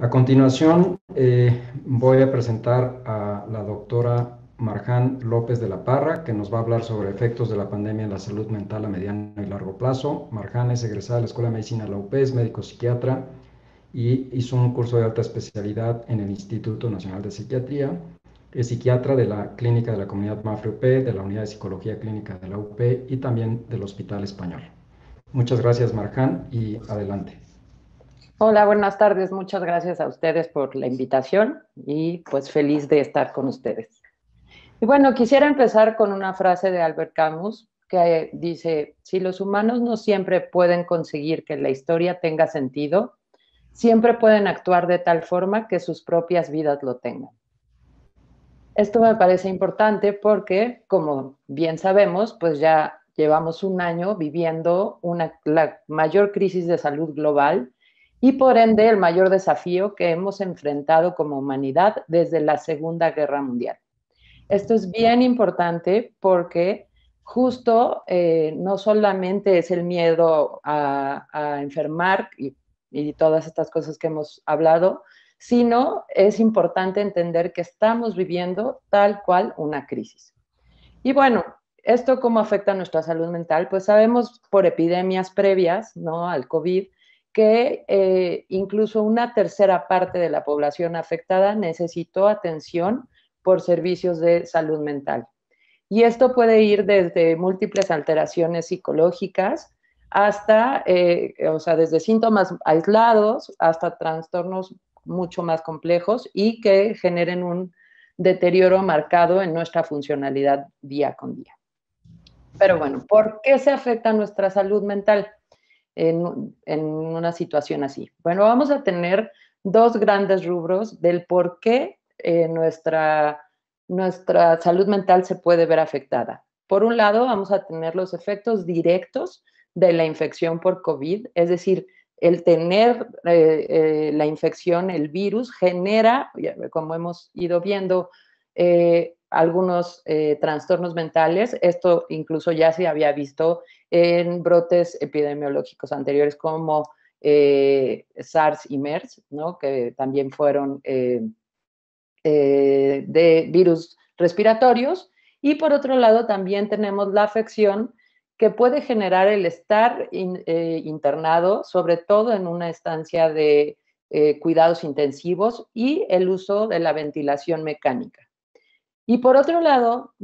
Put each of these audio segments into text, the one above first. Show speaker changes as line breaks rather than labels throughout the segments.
A continuación, eh, voy a presentar a la doctora Marján López de la Parra, que nos va a hablar sobre efectos de la pandemia en la salud mental a mediano y largo plazo. Marján es egresada de la Escuela de Medicina de la UP, es médico psiquiatra y hizo un curso de alta especialidad en el Instituto Nacional de Psiquiatría. Es psiquiatra de la Clínica de la Comunidad Mafre UP, de la Unidad de Psicología Clínica de la UP y también del Hospital Español. Muchas gracias, Marján, y adelante. Hola, buenas tardes. Muchas gracias a ustedes por la invitación y pues feliz de estar con ustedes. Y bueno, quisiera empezar con una frase de Albert Camus que eh, dice, si los humanos no siempre pueden conseguir que la historia tenga sentido, siempre pueden actuar de tal forma que sus propias vidas lo tengan. Esto me parece importante porque, como bien sabemos, pues ya llevamos un año viviendo una, la mayor crisis de salud global y por ende el mayor desafío que hemos enfrentado como humanidad desde la Segunda Guerra Mundial. Esto es bien importante porque justo eh, no solamente es el miedo a, enfermar y, todas estas cosas que hemos hablado, sino es importante entender que estamos viviendo tal cual una crisis. Y bueno, ¿esto cómo afecta a nuestra salud mental? Pues sabemos por epidemias previas ¿no? al COVID que eh, incluso una tercera parte de la población afectada necesitó atención por servicios de salud mental. Y esto puede ir desde múltiples alteraciones psicológicas hasta, eh, o sea, desde síntomas aislados hasta trastornos mucho más complejos y que generen un deterioro marcado en nuestra funcionalidad día con día. Pero bueno, ¿por qué se afecta nuestra salud mental? en, una situación así? Bueno, vamos a tener dos grandes rubros del por qué eh, nuestra, nuestra salud mental se puede ver afectada. Por un lado, vamos a tener los efectos directos de la infección por COVID, es decir, el tener eh, eh, la infección, el virus, genera, como hemos ido viendo, algunos trastornos mentales. Esto incluso ya se había visto en brotes epidemiológicos anteriores como eh, SARS y MERS, ¿no? que también fueron eh, eh, de virus respiratorios. Y por otro lado, también tenemos la afección que puede generar el estar internado, sobre todo en una estancia de cuidados intensivos y el uso de la ventilación mecánica. Y por otro lado,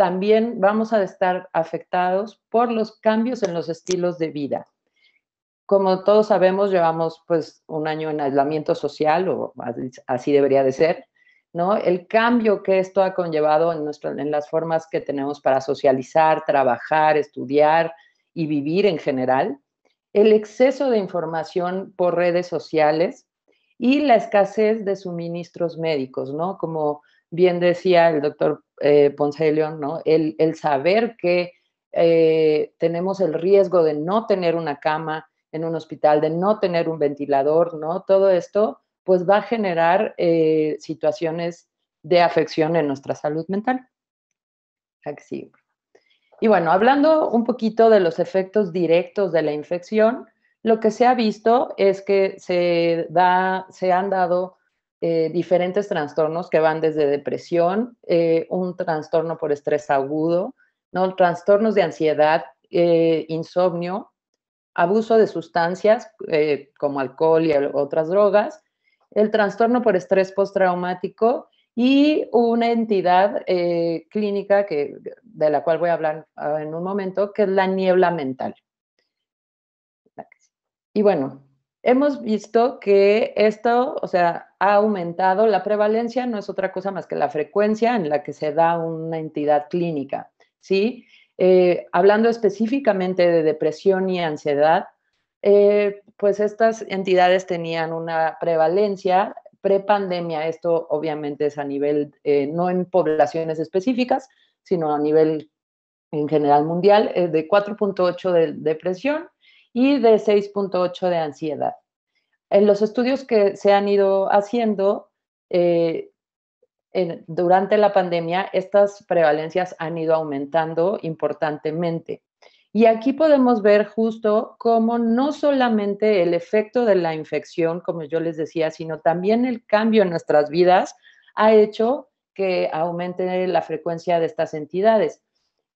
también vamos a estar afectados por los cambios en los estilos de vida. Como todos sabemos, llevamos pues un año en aislamiento social, o así debería de ser, ¿no? El cambio que esto ha conllevado en, en las formas que tenemos para socializar, trabajar, estudiar y vivir en general, el exceso de información por redes sociales y la escasez de suministros médicos, ¿no? Como bien decía el doctor eh, ¿no? El, saber que eh, tenemos el riesgo de no tener una cama en un hospital, de no tener un ventilador, ¿no? Todo esto, pues va a generar eh, situaciones de afección en nuestra salud mental. y bueno, hablando un poquito de los efectos directos de la infección, lo que se ha visto es que se, da, se han dado eh, diferentes trastornos que van desde depresión, eh, un trastorno por estrés agudo, ¿no? trastornos de ansiedad, eh, insomnio, abuso de sustancias como alcohol y otras drogas, el trastorno por estrés postraumático y una entidad clínica que, de la cual voy a hablar ah, en un momento, que es la niebla mental. Y bueno, hemos visto que esto, o sea, ha aumentado. La prevalencia no es otra cosa más que la frecuencia en la que se da una entidad clínica, ¿sí? Eh, hablando específicamente de depresión y ansiedad, eh, pues estas entidades tenían una prevalencia prepandemia. Esto obviamente es a nivel, eh, no en poblaciones específicas, sino a nivel en general mundial, de 4.8 de depresión y de 6.8 de ansiedad. En los estudios que se han ido haciendo eh, durante la pandemia, estas prevalencias han ido aumentando importantemente. Y aquí podemos ver justo cómo no solamente el efecto de la infección, como yo les decía, sino también el cambio en nuestras vidas ha hecho que aumente la frecuencia de estas entidades.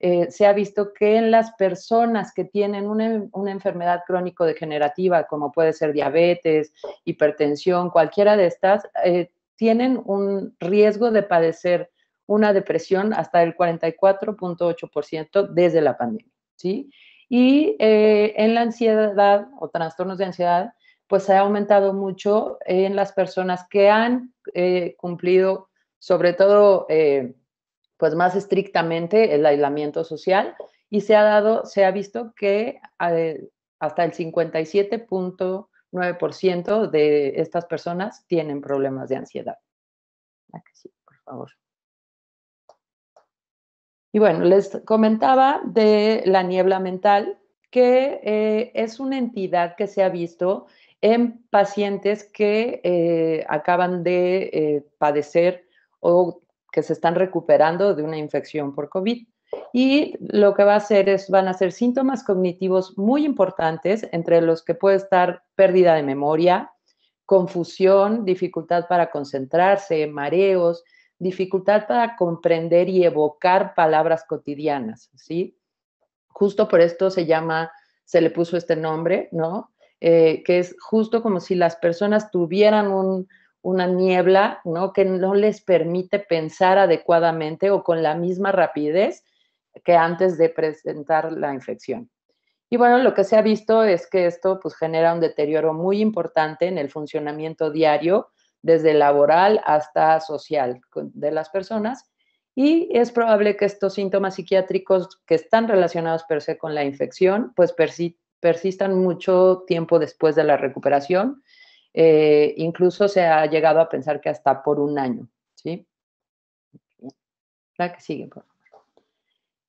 Eh, se ha visto que en las personas que tienen una, enfermedad crónico-degenerativa, como puede ser diabetes, hipertensión, cualquiera de estas, eh, tienen un riesgo de padecer una depresión hasta el 44.8% desde la pandemia, ¿sí? Y eh, en la ansiedad o trastornos de ansiedad, pues ha aumentado mucho en las personas que han cumplido, sobre todo pues más estrictamente el aislamiento social y se ha dado, se ha visto que eh, hasta el 57.9% de estas personas tienen problemas de ansiedad. Ah, por favor. Y bueno, les comentaba de la niebla mental, que eh, es una entidad que se ha visto en pacientes que eh, acaban de padecer o que se están recuperando de una infección por COVID. Y lo que va a hacer es, van a ser síntomas cognitivos muy importantes, entre los que puede estar pérdida de memoria, confusión, dificultad para concentrarse, mareos, dificultad para comprender y evocar palabras cotidianas, ¿sí? Justo por esto se llama, se le puso este nombre, ¿no? Eh, que es justo como si las personas tuvieran un, una niebla, Que no les permite pensar adecuadamente o con la misma rapidez que antes de presentar la infección. Y bueno, lo que se ha visto es que esto pues, genera un deterioro muy importante en el funcionamiento diario, desde laboral hasta social de las personas. Y es probable que estos síntomas psiquiátricos que están relacionados per se con la infección, pues persistan mucho tiempo después de la recuperación eh, incluso se ha llegado a pensar que hasta por un año. ¿sí? La que sigue,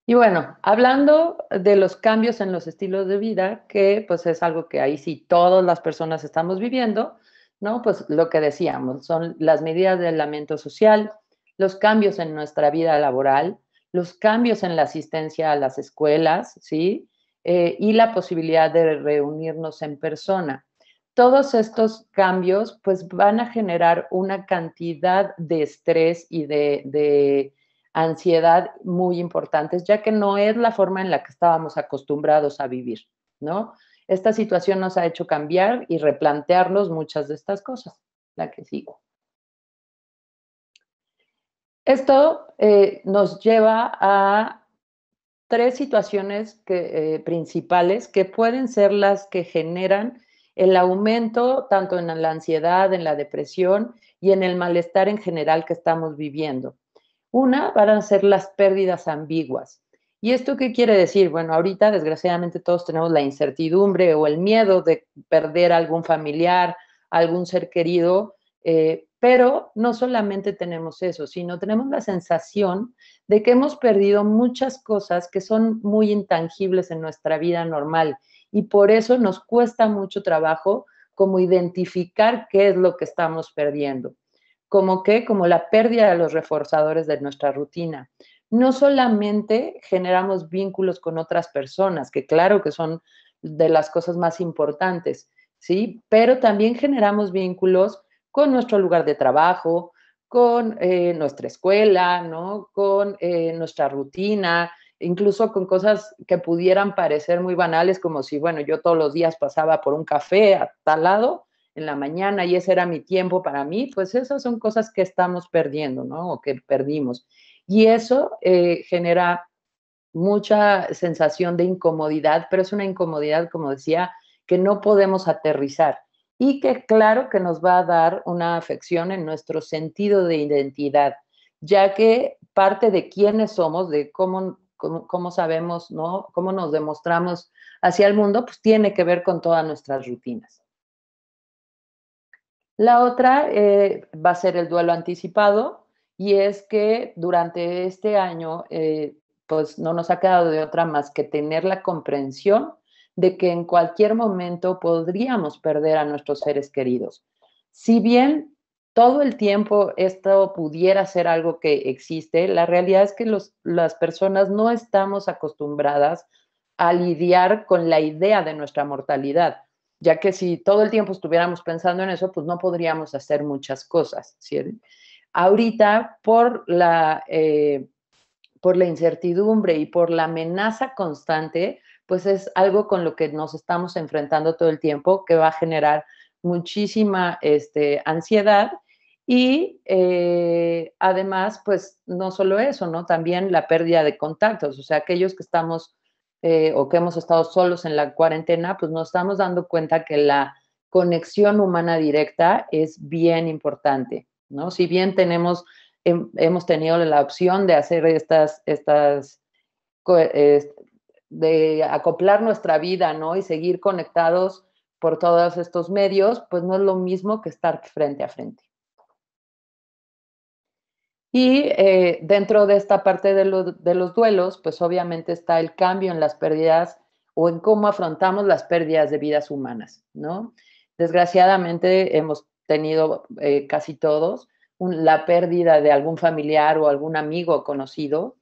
Y bueno, hablando de los cambios en los estilos de vida, que pues es algo que ahí sí todas las personas estamos viviendo, ¿no? Pues lo que decíamos, son las medidas de lamento social, los cambios en nuestra vida laboral, los cambios en la asistencia a las escuelas, ¿sí? Eh, y la posibilidad de reunirnos en persona todos estos cambios pues van a generar una cantidad de estrés y de, ansiedad muy importantes, ya que no es la forma en la que estábamos acostumbrados a vivir, ¿no? Esta situación nos ha hecho cambiar y replantearnos muchas de estas cosas. La que sigo. Esto eh, nos lleva a tres situaciones eh, principales que pueden ser las que generan el aumento tanto en la ansiedad, en la depresión y en el malestar en general que estamos viviendo. Una van a ser las pérdidas ambiguas. ¿Y esto qué quiere decir? Bueno, ahorita desgraciadamente todos tenemos la incertidumbre o el miedo de perder algún familiar, algún ser querido, eh, pero no solamente tenemos eso, sino tenemos la sensación de que hemos perdido muchas cosas que son muy intangibles en nuestra vida normal y por eso nos cuesta mucho trabajo como identificar qué es lo que estamos perdiendo, como que como la pérdida de los reforzadores de nuestra rutina. No solamente generamos vínculos con otras personas, que claro que son de las cosas más importantes, ¿sí? Pero también generamos vínculos con nuestro lugar de trabajo, con eh, nuestra escuela, ¿no? Con eh, nuestra rutina, incluso con cosas que pudieran parecer muy banales, como si, bueno, yo todos los días pasaba por un café a tal lado en la mañana y ese era mi tiempo para mí, pues esas son cosas que estamos perdiendo, ¿no? O que perdimos. Y eso eh, genera mucha sensación de incomodidad, pero es una incomodidad, como decía, que no podemos aterrizar y que claro que nos va a dar una afección en nuestro sentido de identidad, ya que parte de quiénes somos, de cómo cómo, sabemos, ¿no? Cómo nos demostramos hacia el mundo, pues tiene que ver con todas nuestras rutinas. La otra eh, va a ser el duelo anticipado y es que durante este año, eh, pues no nos ha quedado de otra más que tener la comprensión de que en cualquier momento podríamos perder a nuestros seres queridos. Si bien todo el tiempo esto pudiera ser algo que existe, la realidad es que las personas no estamos acostumbradas a lidiar con la idea de nuestra mortalidad, ya que si todo el tiempo estuviéramos pensando en eso, pues no podríamos hacer muchas cosas. Ahorita, por la, eh, por la incertidumbre y por la amenaza constante, pues es algo con lo que nos estamos enfrentando todo el tiempo que va a generar muchísima este, ansiedad y eh, además, pues no solo eso, ¿no? También la pérdida de contactos, o sea, aquellos que estamos eh, o que hemos estado solos en la cuarentena, pues nos estamos dando cuenta que la conexión humana directa es bien importante, ¿no? Si bien tenemos, hemos tenido la opción de hacer estas, estas, de acoplar nuestra vida, ¿no? Y seguir conectados por todos estos medios, pues no es lo mismo que estar frente a frente. Y eh, dentro de esta parte de, los duelos, pues obviamente está el cambio en las pérdidas o en cómo afrontamos las pérdidas de vidas humanas, ¿no? Desgraciadamente hemos tenido eh, casi todos la pérdida de algún familiar o algún amigo conocido,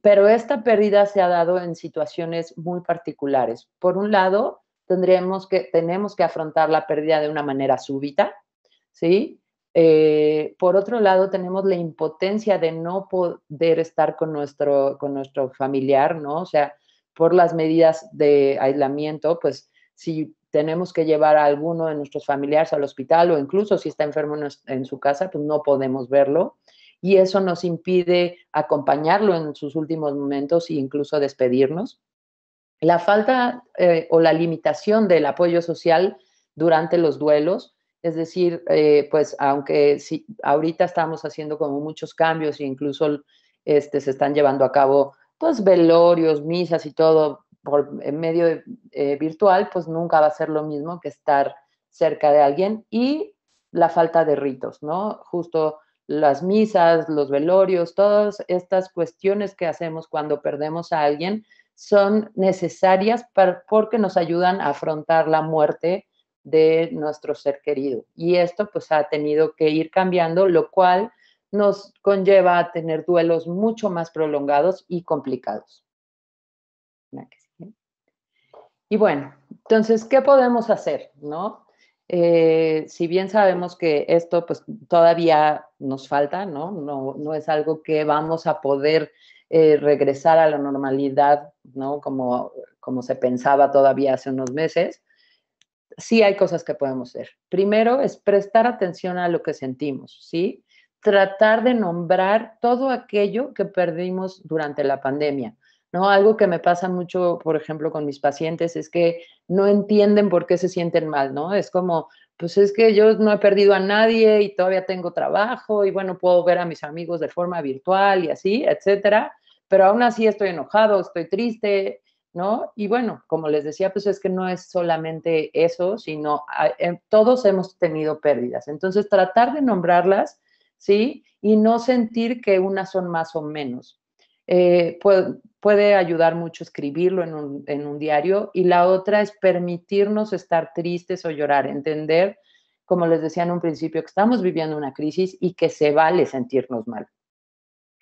pero esta pérdida se ha dado en situaciones muy particulares. Por un lado, tendríamos que, tenemos que afrontar la pérdida de una manera súbita, ¿sí? Eh, por otro lado, tenemos la impotencia de no poder estar con nuestro, con nuestro familiar, ¿no? O sea, por las medidas de aislamiento, pues si tenemos que llevar a alguno de nuestros familiares al hospital o incluso si está enfermo en su casa, pues no podemos verlo. Y eso nos impide acompañarlo en sus últimos momentos e incluso despedirnos. La falta eh, o la limitación del apoyo social durante los duelos es decir, eh, pues aunque si ahorita estamos haciendo como muchos cambios e incluso este, se están llevando a cabo pues velorios, misas y todo por en medio eh, virtual, pues nunca va a ser lo mismo que estar cerca de alguien y la falta de ritos, ¿no? Justo las misas, los velorios, todas estas cuestiones que hacemos cuando perdemos a alguien son necesarias porque nos ayudan a afrontar la muerte de nuestro ser querido. Y esto pues ha tenido que ir cambiando, lo cual nos conlleva a tener duelos mucho más prolongados y complicados. ¿eh? Y bueno, entonces, ¿qué podemos hacer? ¿No? Eh, si bien sabemos que esto pues todavía nos falta, ¿no? No, es algo que vamos a poder eh, regresar a la normalidad, ¿no? como se pensaba todavía hace unos meses, sí hay cosas que podemos hacer. Primero es prestar atención a lo que sentimos, ¿sí? Tratar de nombrar todo aquello que perdimos durante la pandemia. ¿No? Algo que me pasa mucho, por ejemplo, con mis pacientes es que no entienden por qué se sienten mal, ¿no? Es como, pues es que yo no he perdido a nadie y todavía tengo trabajo y bueno, puedo ver a mis amigos de forma virtual y así, etcétera, pero aún así estoy enojado, estoy triste, y bueno, como les decía, pues es que no es solamente eso, sino ah, eh, todos hemos tenido pérdidas. Entonces, tratar de nombrarlas, ¿sí? Y no sentir que unas son más o menos. Eh, puede, ayudar mucho escribirlo en un, diario y la otra es permitirnos estar tristes o llorar, entender, como les decía en un principio, que estamos viviendo una crisis y que se vale sentirnos mal.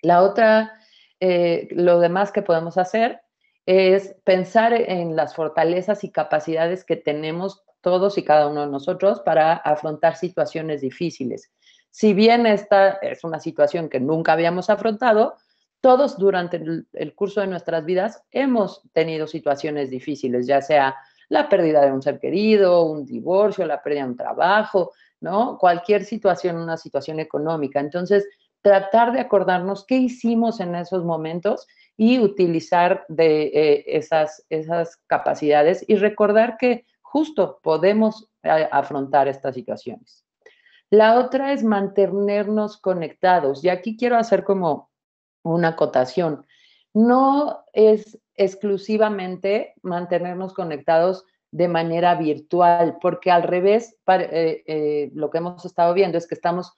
La otra, eh, lo demás que podemos hacer es pensar en las fortalezas y capacidades que tenemos todos y cada uno de nosotros para afrontar situaciones difíciles. Si bien esta es una situación que nunca habíamos afrontado, todos durante el curso de nuestras vidas hemos tenido situaciones difíciles, ya sea la pérdida de un ser querido, un divorcio, la pérdida de un trabajo, ¿no? Cualquier situación, una situación económica. Entonces, tratar de acordarnos qué hicimos en esos momentos y utilizar de eh, esas, esas capacidades y recordar que justo podemos eh, afrontar estas situaciones. La otra es mantenernos conectados. Y aquí quiero hacer como una acotación. No es exclusivamente mantenernos conectados de manera virtual, porque al revés, eh, lo que hemos estado viendo es que estamos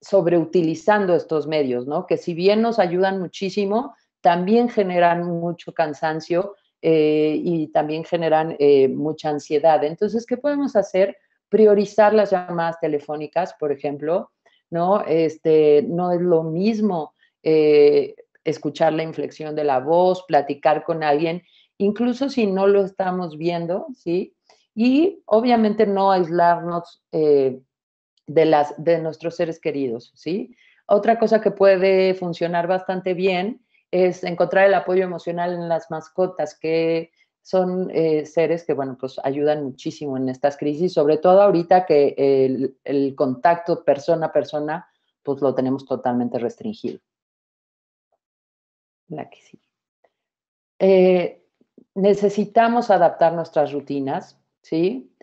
sobreutilizando estos medios, ¿no? Que si bien nos ayudan muchísimo, también generan mucho cansancio eh, y también generan eh, mucha ansiedad. Entonces, ¿qué podemos hacer? Priorizar las llamadas telefónicas, por ejemplo, ¿no? Este, no es lo mismo eh, escuchar la inflexión de la voz, platicar con alguien, incluso si no lo estamos viendo, ¿sí? Y obviamente no aislarnos de, las, de nuestros seres queridos, ¿sí? Otra cosa que puede funcionar bastante bien es encontrar el apoyo emocional en las mascotas, que son eh, seres que, bueno, pues ayudan muchísimo en estas crisis, sobre todo ahorita que el, contacto persona a persona, pues lo tenemos totalmente restringido. La que eh, necesitamos adaptar nuestras rutinas, ¿sí?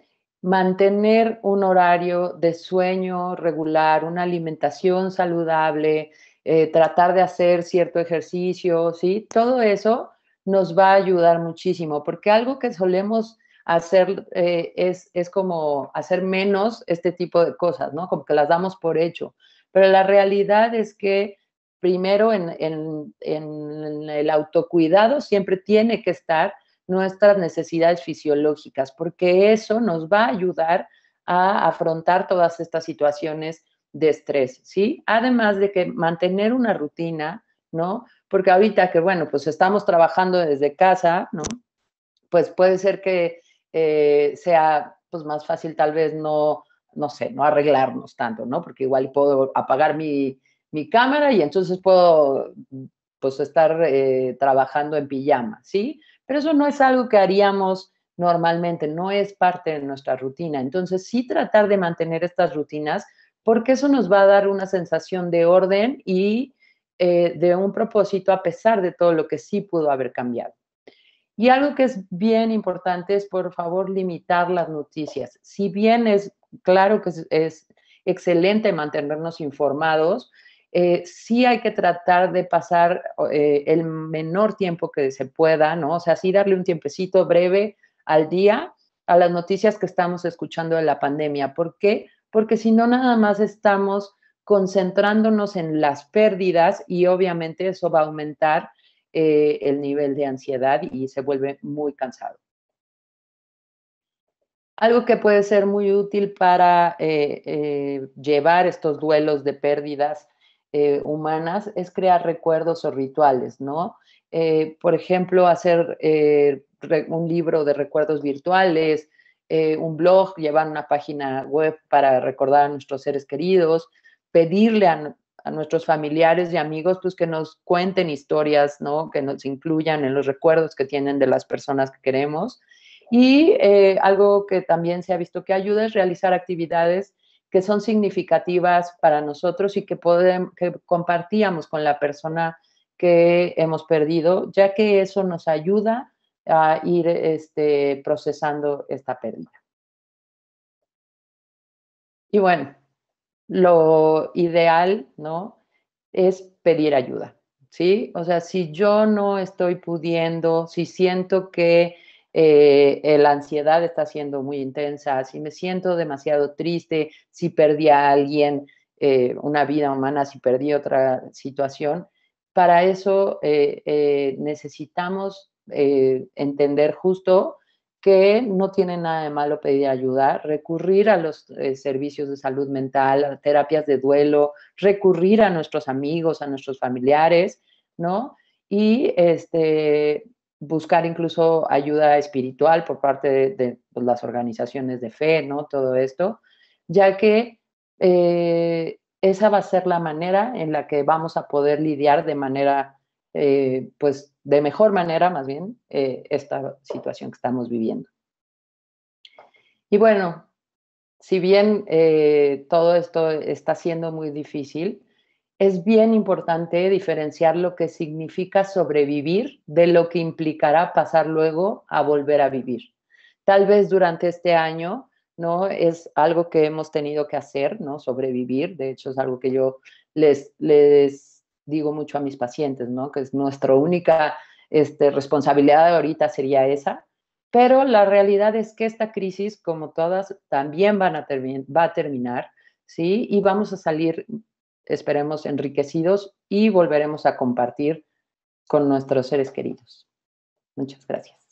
mantener un horario de sueño regular, una alimentación saludable, eh, tratar de hacer cierto ejercicio, ¿sí? Todo eso nos va a ayudar muchísimo, porque algo que solemos hacer eh, es, como hacer menos este tipo de cosas, ¿no? Como que las damos por hecho. Pero la realidad es que primero en, en, en el autocuidado siempre tiene que estar nuestras necesidades fisiológicas, porque eso nos va a ayudar a afrontar todas estas situaciones de estrés, ¿sí? Además de que mantener una rutina, ¿no? Porque ahorita que, bueno, pues estamos trabajando desde casa, ¿no? Pues puede ser que eh, sea pues más fácil tal vez no, no sé, no arreglarnos tanto, ¿no? Porque igual puedo apagar mi, cámara y entonces puedo pues estar eh, trabajando en pijama, ¿sí? Pero eso no es algo que haríamos normalmente, no es parte de nuestra rutina. Entonces, sí tratar de mantener estas rutinas porque eso nos va a dar una sensación de orden y eh, de un propósito a pesar de todo lo que sí pudo haber cambiado. Y algo que es bien importante es, por favor, limitar las noticias. Si bien es claro que es excelente mantenernos informados, eh, sí hay que tratar de pasar eh, el menor tiempo que se pueda, ¿no? O sea, sí darle un tiempecito breve al día a las noticias que estamos escuchando de la pandemia. ¿Por qué? Porque si no, nada más estamos concentrándonos en las pérdidas y obviamente eso va a aumentar eh, el nivel de ansiedad y se vuelve muy cansado. Algo que puede ser muy útil para llevar estos duelos de pérdidas eh, humanas es crear recuerdos o rituales, ¿no? Eh, por ejemplo, hacer eh, un libro de recuerdos virtuales, un blog, llevar una página web para recordar a nuestros seres queridos, pedirle a, nuestros familiares y amigos pues que nos cuenten historias, ¿no? Que nos incluyan en los recuerdos que tienen de las personas que queremos. Y algo que también se ha visto que ayuda es realizar actividades que son significativas para nosotros y que, podemos, que compartíamos con la persona que hemos perdido, ya que eso nos ayuda a ir este, procesando esta pérdida. Y bueno, lo ideal, ¿no? Es pedir ayuda, ¿sí? O sea, si yo no estoy pudiendo, si siento que eh, eh, la ansiedad está siendo muy intensa, si me siento demasiado triste, si perdí a alguien, eh, una vida humana, si perdí otra situación. Para eso necesitamos entender justo que no tiene nada de malo pedir ayuda, recurrir a los servicios de salud mental, a terapias de duelo, recurrir a nuestros amigos, a nuestros familiares, ¿no? Y este, buscar incluso ayuda espiritual por parte de, pues, las organizaciones de fe, ¿no? Todo esto, ya que eh, esa va a ser la manera en la que vamos a poder lidiar de manera, eh, pues de mejor manera más bien, eh, esta situación que estamos viviendo. Y bueno, si bien todo esto está siendo muy difícil, es bien importante diferenciar lo que significa sobrevivir de lo que implicará pasar luego a volver a vivir. Tal vez durante este año, ¿no? Es algo que hemos tenido que hacer, ¿no? Sobrevivir, de hecho es algo que yo les, les digo mucho a mis pacientes, ¿no? Que es nuestra única este, responsabilidad ahorita sería esa, pero la realidad es que esta crisis, como todas, también van a va a terminar, ¿sí? Y vamos a salir esperemos enriquecidos y volveremos a compartir con nuestros seres queridos. Muchas gracias.